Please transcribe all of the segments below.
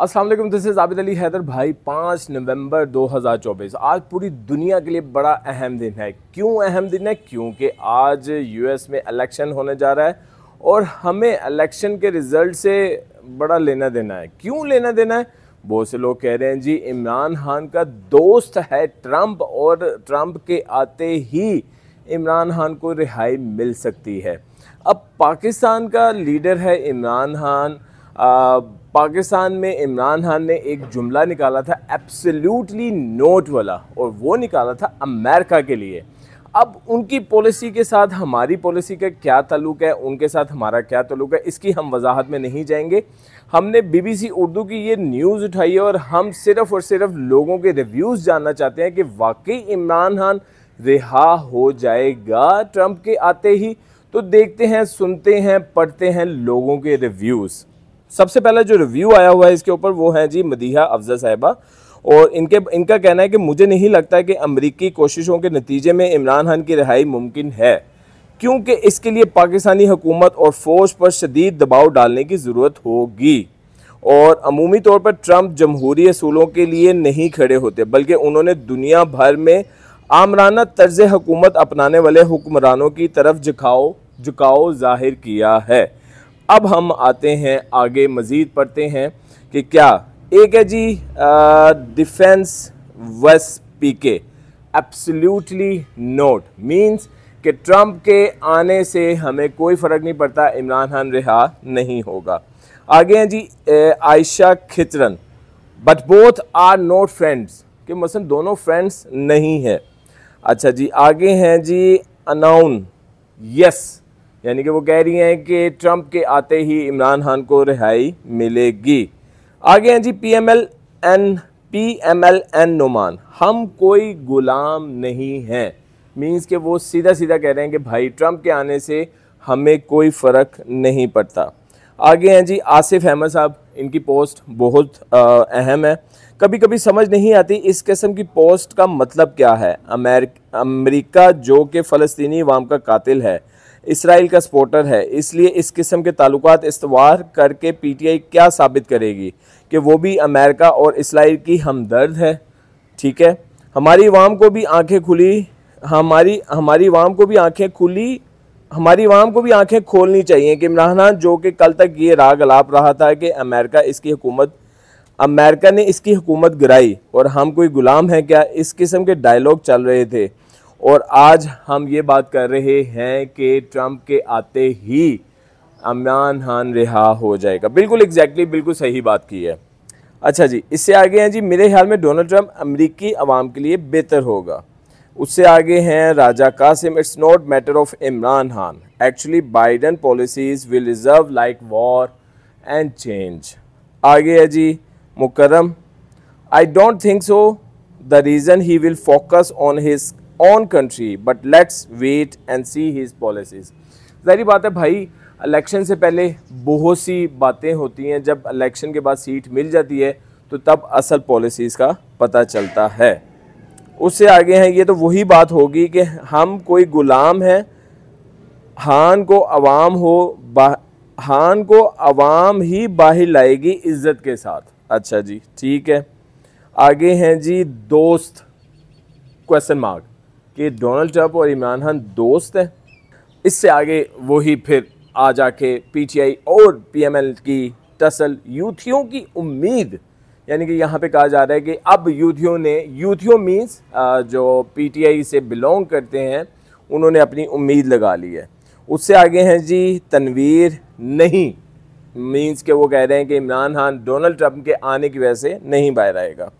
Aslam this is Abid Ali Haidar भाई पाँच नवंबर 2024 आज पूरी दुनिया के लिए बड़ा अहम दिन है क्यों अहम दिन है क्योंकि आज यूएस में इलेक्शन होने जा रहा है और हमें इलेक्शन के रिज़ल्ट से बड़ा लेना देना है क्यों लेना देना है बहुत से लोग कह रहे हैं जी इमरान खान का दोस्त है ट्रंप और ट्रंप के आते ही इमरान खान को रिहाई मिल सकती है अब पाकिस्तान का लीडर है इमरान खान पाकिस्तान में इमरान खान ने एक जुमला निकाला था एब्सोल्युटली नोट वाला और वो निकाला था अमेरिका के लिए अब उनकी पॉलिसी के साथ हमारी पॉलिसी का क्या तल्लुक है उनके साथ हमारा क्या तल्लुक है इसकी हम वजाहत में नहीं जाएंगे हमने बीबीसी उर्दू की ये न्यूज़ उठाई है और हम सिर्फ और सिर्फ लोगों के रिव्यूज़ जानना चाहते हैं कि वाकई इमरान खान रिहा हो जाएगा ट्रंप के आते ही तो देखते हैं सुनते हैं पढ़ते हैं लोगों के रिव्यूज़ सबसे पहला जो रिव्यू आया हुआ है इसके ऊपर वो है जी मदीहा अफजा साहिबा और इनके इनका कहना है कि मुझे नहीं लगता कि अमरीकी कोशिशों के नतीजे में इमरान खान की रिहाई मुमकिन है क्योंकि इसके लिए पाकिस्तानी हुकूमत और फ़ौज पर शदीद दबाव डालने की ज़रूरत होगी और अमूमी तौर पर ट्रंप जमहूरी असूलों के लिए नहीं खड़े होते बल्कि उन्होंने दुनिया भर में आमराना तर्ज हुकूमत अपनाने वाले हुक्मरानों की तरफ झुकाओ झुकाओ जाहिर किया है अब हम आते हैं आगे मज़ीद पढ़ते हैं कि क्या एक है जी defence was P K absolutely not means कि ट्रंप के आने से हमें कोई फ़र्क नहीं पड़ता इमरान खान रिहा नहीं होगा आगे हैं जी Ayesha Khitran but both are not friends कि मसलन दोनों फ्रेंड्स नहीं है अच्छा जी आगे हैं जी अनाउन यस यानी कि वो कह रही हैं कि ट्रंप के आते ही इमरान खान को रिहाई मिलेगी आगे हैं जी P M L N P M L N Numan हम कोई गुलाम नहीं हैं मीन्स के वो सीधा सीधा कह रहे हैं कि भाई ट्रंप के आने से हमें कोई फ़र्क नहीं पड़ता आगे हैं जी आसिफ अहमद साहब इनकी पोस्ट बहुत अहम है कभी कभी समझ नहीं आती इस किस्म की पोस्ट का मतलब क्या है अमेरिक अमेरिका जो कि फ़लस्तनी वाम का कातिल है इसराइल का सपोर्टर है इसलिए इस किस्म के ताल्लुक इस्तवार करके पीटीआई क्या साबित करेगी कि वो भी अमेरिका और इसराइल की हमदर्द है ठीक है हमारी वाम को भी आंखें खुली हमारी हमारी वाम को भी आंखें खुली हमारी वाम को भी आंखें खोलनी चाहिए कि इमरान खान जो कि कल तक ये राग अलाप रहा था कि अमेरिका इसकी हुकूमत अमेरिका ने इसकी हुकूमत गिराई और हम कोई गुलाम हैं क्या इस किस्म के डायलॉग चल रहे थे और आज हम ये बात कर रहे हैं कि ट्रंप के आते ही अमरान खान रिहा हो जाएगा बिल्कुल एग्जैक्टली बिल्कुल सही बात की है अच्छा जी इससे आगे हैं जी मेरे ख्याल में डोनाल्ड ट्रंप अमरीकी आवाम के लिए बेहतर होगा उससे आगे हैं Raja Qasim it's not matter of Imran Khan actually Biden policies will reserve like war and change आगे है जी Mukarram I don't think so the reason he will focus on his on country but let's wait and see his policies जहरी बात है भाई election से पहले बहुत सी बातें होती हैं जब इलेक्शन के बाद सीट मिल जाती है तो तब असल पॉलिसीज़ का पता चलता है उससे आगे हैं ये तो वही बात होगी कि हम कोई ग़ुलाम हैं हान को आवाम हो हान को आवाम ही बाहर लाएगी इज्जत के साथ अच्छा जी ठीक है आगे हैं जी दोस्त क्वेश्चन मार्क कि डोनाल्ड ट्रंप और इमरान खान दोस्त हैं इससे आगे वही फिर आ जाके पीटीआई और पीएमएल की टसल यूथियों की उम्मीद यानी कि यहाँ पे कहा जा रहा है कि अब यूथियों ने यूथियों मीन्स जो पीटीआई से बिलोंग करते हैं उन्होंने अपनी उम्मीद लगा ली है उससे आगे हैं जी तनवीर नहीं मीन्स के वो कह रहे हैं कि इमरान खान डोनाल्ड ट्रंप के आने की वजह से नहीं बाहर आएगा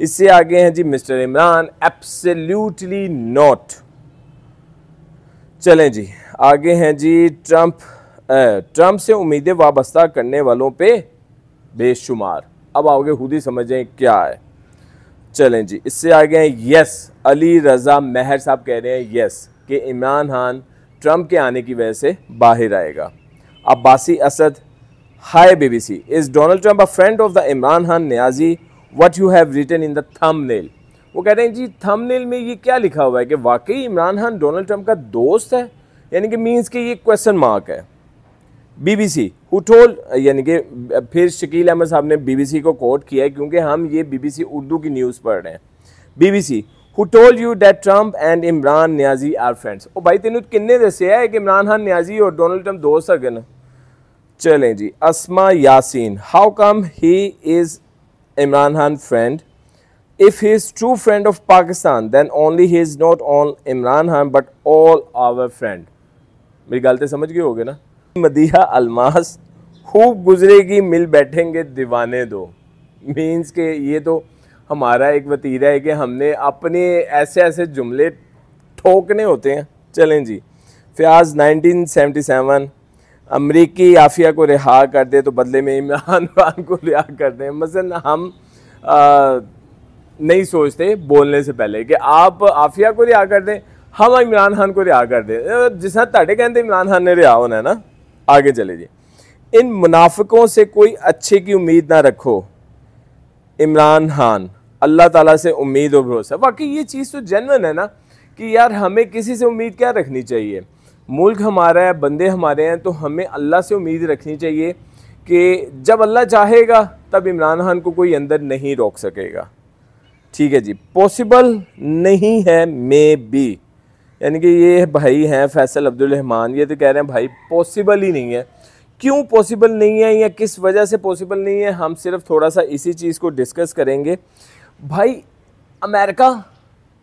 इससे आगे हैं जी मिस्टर इमरान एप्सल्यूटली नॉट चलें जी आगे हैं जी ट्रंप ट्रंप से उम्मीदें वाबस्ता करने वालों पे बेशुमार अब आओगे खुद ही समझें क्या है चलें जी इससे आगे हैं यस अली रज़ा महर साहब कह रहे हैं यस कि इमरान खान ट्रंप के आने की वजह से बाहर आएगा Abbasi Asad hi BBC is Donald Trump a friend of the Imran Khan Niazi what you have written in the thumbnail वो कह रहे हैं जी थंबनेल में ये क्या लिखा हुआ है कि वाकई इमरान खान डोनाल्ड ट्रंप का दोस्त है यानी कि मीन्स के ये क्वेश्चन मार्क है बीबीसी हु टोल्ड यानी कि फिर शकील अहमद साहब ने बीबीसी को कोट किया है क्योंकि हम ये बीबीसी उर्दू की न्यूज़ पढ़ रहे हैं BBC who told you that Trump and Imran Niazi are friends ओ भाई तेन किन्ने दसिया है कि इमरान खान न्याजी और डोनाल्ड ट्रंप दोस्त है चलें जी Asma Yasin how come he is Imran Khan friend. If he is true friend of Pakistan, then only he is not all Imran Khan but all our friend. मेरी गलती समझ गए होगे ना मदीहा अलमास खूब गुजरेगी मिल बैठेंगे दीवाने दो मीन्स के ये तो हमारा एक वतीरा है कि हमने अपने ऐसे ऐसे जुमले ठोकने होते हैं चलें जी फ्याज 1977 अमरीकी आफिया को रिहा कर दे तो बदले में इमरान खान को रिहा कर दें मसल हम आ, नहीं सोचते बोलने से पहले कि आप आफिया को रिहा कर दें हम इमरान खान को रिहा कर दें जिस तरह ताे कहते इमरान खान ने रिहा होना है ना आगे चले जाइए इन मुनाफिकों से कोई अच्छे की उम्मीद ना रखो इमरान खान अल्लाह ताला से उम्मीद और भरोसा बाकी ये चीज़ तो जनवन है ना कि यार हमें किसी से उम्मीद क्या रखनी चाहिए मुल्क हमारा है बंदे हमारे हैं तो हमें अल्लाह से उम्मीद रखनी चाहिए कि जब अल्लाह चाहेगा तब इमरान खान को कोई अंदर नहीं रोक सकेगा ठीक है जी पॉसिबल नहीं है मे बी यानी कि ये भाई हैं फैसल अब्दुलरहमान ये तो कह रहे हैं भाई पॉसिबल ही नहीं है क्यों पॉसिबल नहीं है या किस वजह से पॉसिबल नहीं है हम सिर्फ थोड़ा सा इसी चीज़ को डिस्कस करेंगे भाई अमेरिका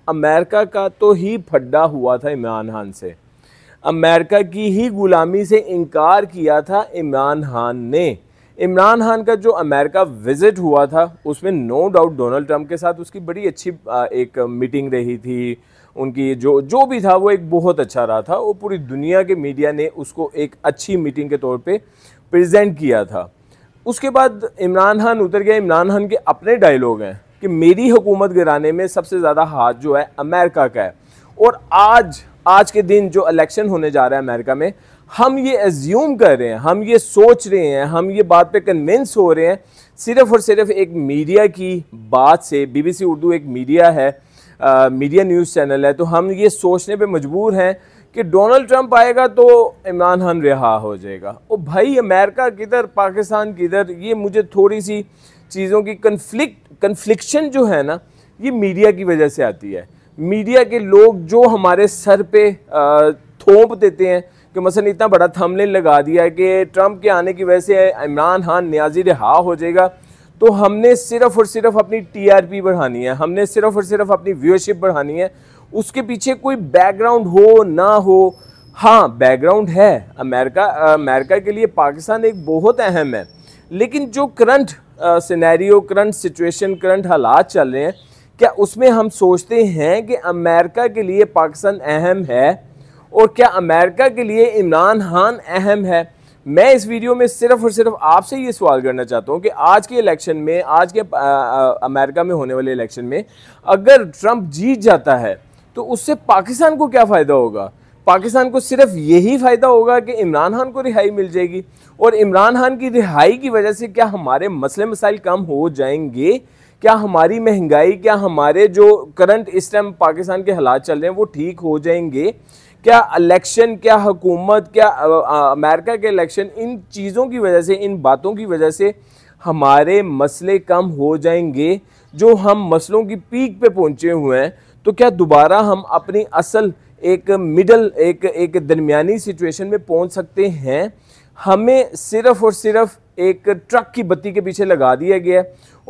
अमेरिका का तो ही फड्डा हुआ था इमरान खान से अमेरिका की ही ग़ुलामी से इनकार किया था इमरान खान ने इमरान खान का जो अमेरिका विज़िट हुआ था उसमें नो डाउट डोनाल्ड ट्रंप के साथ उसकी बड़ी अच्छी एक मीटिंग रही थी उनकी जो जो भी था वो एक बहुत अच्छा रहा था वो पूरी दुनिया के मीडिया ने उसको एक अच्छी मीटिंग के तौर पे प्रेजेंट किया था उसके बाद इमरान खान उतर गया इमरान खान के अपने डायलॉग हैं कि मेरी हुकूमत गिराने में सबसे ज़्यादा हाथ जो है अमेरिका का है और आज आज के दिन जो इलेक्शन होने जा रहा है अमेरिका में हम ये एज्यूम कर रहे हैं हम ये सोच रहे हैं हम ये बात पे कन्विंस हो रहे हैं सिर्फ और सिर्फ एक मीडिया की बात से बीबीसी उर्दू एक मीडिया है आ, मीडिया न्यूज़ चैनल है तो हम ये सोचने पे मजबूर हैं कि डोनाल्ड ट्रंप आएगा तो इमरान खान रिहा हो जाएगा ओ भाई अमेरिका किधर पाकिस्तान किधर ये मुझे थोड़ी सी चीज़ों की कन्फ्लिक्ट कन्फ्लिक्शन जो है ना ये मीडिया की वजह से आती है मीडिया के लोग जो हमारे सर पे थोप देते हैं कि मसलन इतना बड़ा थमले लगा दिया है कि ट्रंप के आने की वजह से इमरान खान न्याजी रिहा हो जाएगा तो हमने सिर्फ और सिर्फ अपनी टीआरपी बढ़ानी है हमने सिर्फ और सिर्फ अपनी व्यूअरशिप बढ़ानी है उसके पीछे कोई बैकग्राउंड हो ना हो हाँ बैकग्राउंड है अमेरिका अमेरिका के लिए पाकिस्तान एक बहुत अहम है लेकिन जो current scenario current situation current हालात चल रहे हैं क्या उसमें हम सोचते हैं कि अमेरिका के लिए पाकिस्तान अहम है और क्या अमेरिका के लिए इमरान खान अहम है मैं इस वीडियो में सिर्फ और सिर्फ आपसे ये सवाल करना चाहता हूँ कि आज के इलेक्शन में आज के अमेरिका में होने वाले इलेक्शन में अगर ट्रंप जीत जाता है तो उससे पाकिस्तान को क्या फ़ायदा होगा पाकिस्तान को सिर्फ यही फ़ायदा होगा कि इमरान खान को रिहाई मिल जाएगी और इमरान खान की रिहाई की वजह से क्या हमारे मसले मसाइल कम हो जाएंगे क्या हमारी महंगाई क्या हमारे जो करंट इस टाइम पाकिस्तान के हालात चल रहे हैं वो ठीक हो जाएंगे क्या इलेक्शन क्या हुकूमत क्या अमेरिका के इलेक्शन इन चीज़ों की वजह से इन बातों की वजह से हमारे मसले कम हो जाएंगे जो हम मसलों की पीक पे पहुंचे हुए हैं तो क्या दोबारा हम अपनी असल एक मिडल एक एक दरमियानी सिचुएशन में पहुंच सकते हैं हमें सिर्फ और सिर्फ एक ट्रक की बत्ती के पीछे लगा दिया गया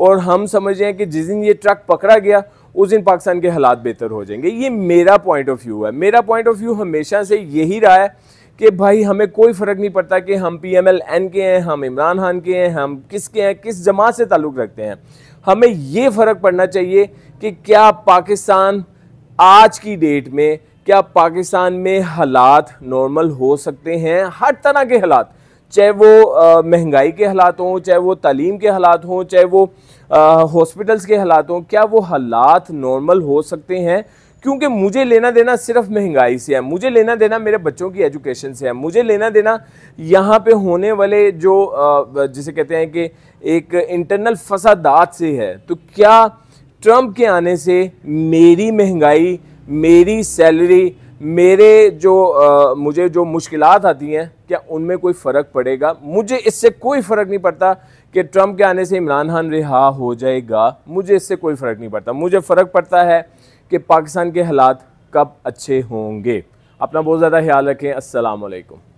और हम समझ रहे हैं कि जिस दिन ये ट्रक पकड़ा गया उस दिन पाकिस्तान के हालात बेहतर हो जाएंगे ये मेरा पॉइंट ऑफ व्यू है मेरा पॉइंट ऑफ व्यू हमेशा से यही रहा है कि भाई हमें कोई फ़र्क नहीं पड़ता कि हम पी एम एल एन के हैं हम इमरान खान के हैं हम किसके हैं किस जमात से ताल्लुक़ रखते हैं हमें ये फ़र्क पड़ना चाहिए कि क्या पाकिस्तान आज की डेट में क्या पाकिस्तान में हालात नॉर्मल हो सकते हैं हर तरह के हालात चाहे वो महंगाई के हालात हों चाहे वो तालीम के हालात हों चाहे वो हॉस्पिटल्स के हालात हों क्या वो हालात नॉर्मल हो सकते हैं क्योंकि मुझे लेना देना सिर्फ महंगाई से है मुझे लेना देना मेरे बच्चों की एजुकेशन से है मुझे लेना देना यहाँ पे होने वाले जो जिसे कहते हैं कि एक इंटरनल फसादात से है तो क्या ट्रम्प के आने से मेरी महंगाई मेरी सैलरी मेरे जो आ, मुझे जो मुश्किलात आती हैं क्या उनमें कोई फ़र्क पड़ेगा मुझे इससे कोई फ़र्क नहीं पड़ता कि ट्रंप के आने से इमरान खान रिहा हो जाएगा मुझे इससे कोई फ़र्क नहीं पड़ता मुझे फ़र्क पड़ता है कि पाकिस्तान के हालात कब अच्छे होंगे अपना बहुत ज़्यादा ख्याल रखें असलकम